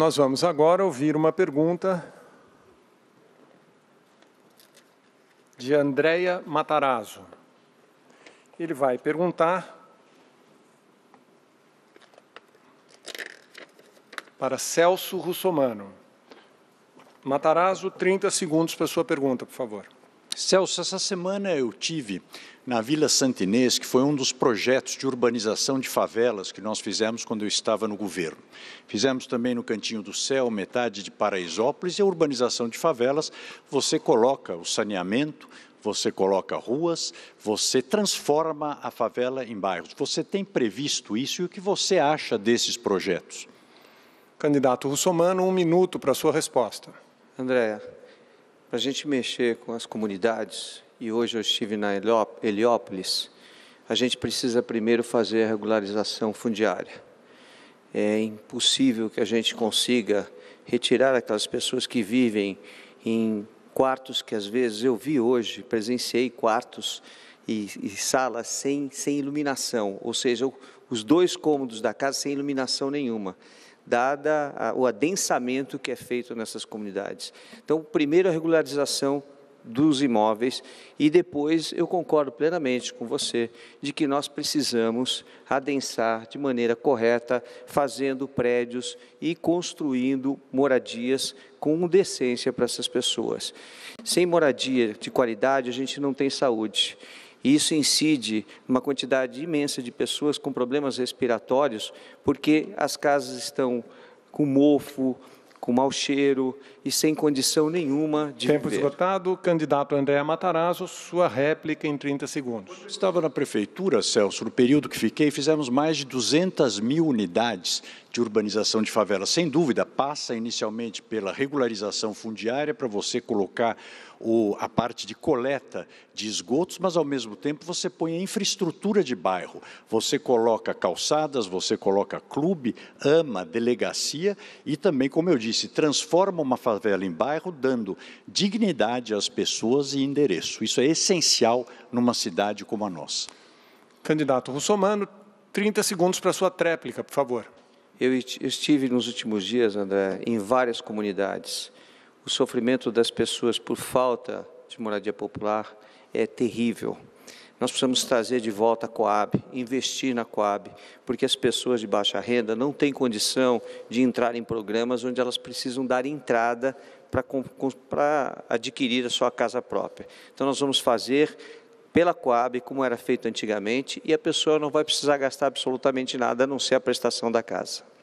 Nós vamos agora ouvir uma pergunta de Andréia Matarazzo. Ele vai perguntar para Celso Russomano. Matarazzo, 30 segundos para sua pergunta, por favor. Celso, essa semana eu tive na Vila Santinês, que foi um dos projetos de urbanização de favelas que nós fizemos quando eu estava no governo. Fizemos também no Cantinho do Céu, metade de Paraisópolis, e a urbanização de favelas, você coloca o saneamento, você coloca ruas, você transforma a favela em bairros. Você tem previsto isso e o que você acha desses projetos? Candidato Russomano, um minuto para a sua resposta. Andréa para a gente mexer com as comunidades, e hoje eu estive na Heliópolis, a gente precisa primeiro fazer a regularização fundiária. É impossível que a gente consiga retirar aquelas pessoas que vivem em quartos que às vezes eu vi hoje, presenciei quartos e, e salas sem, sem iluminação, ou seja, os dois cômodos da casa sem iluminação nenhuma dada a, o adensamento que é feito nessas comunidades. Então, primeiro a regularização dos imóveis e depois eu concordo plenamente com você de que nós precisamos adensar de maneira correta, fazendo prédios e construindo moradias com decência para essas pessoas. Sem moradia de qualidade, a gente não tem saúde. E isso incide numa quantidade imensa de pessoas com problemas respiratórios, porque as casas estão com mofo, com mau cheiro e sem condição nenhuma de Tempo viver. esgotado, candidato André Matarazzo, sua réplica em 30 segundos. Estava na prefeitura, Celso, no período que fiquei, fizemos mais de 200 mil unidades de urbanização de favela Sem dúvida, passa inicialmente pela regularização fundiária para você colocar o, a parte de coleta de esgotos, mas ao mesmo tempo você põe a infraestrutura de bairro. Você coloca calçadas, você coloca clube, ama, delegacia e também, como eu disse, disse, transforma uma favela em bairro, dando dignidade às pessoas e endereço. Isso é essencial numa cidade como a nossa. Candidato Russomano, 30 segundos para sua tréplica, por favor. Eu estive nos últimos dias, André, em várias comunidades. O sofrimento das pessoas por falta de moradia popular é terrível. Nós precisamos trazer de volta a Coab, investir na Coab, porque as pessoas de baixa renda não têm condição de entrar em programas onde elas precisam dar entrada para adquirir a sua casa própria. Então, nós vamos fazer pela Coab, como era feito antigamente, e a pessoa não vai precisar gastar absolutamente nada, a não ser a prestação da casa.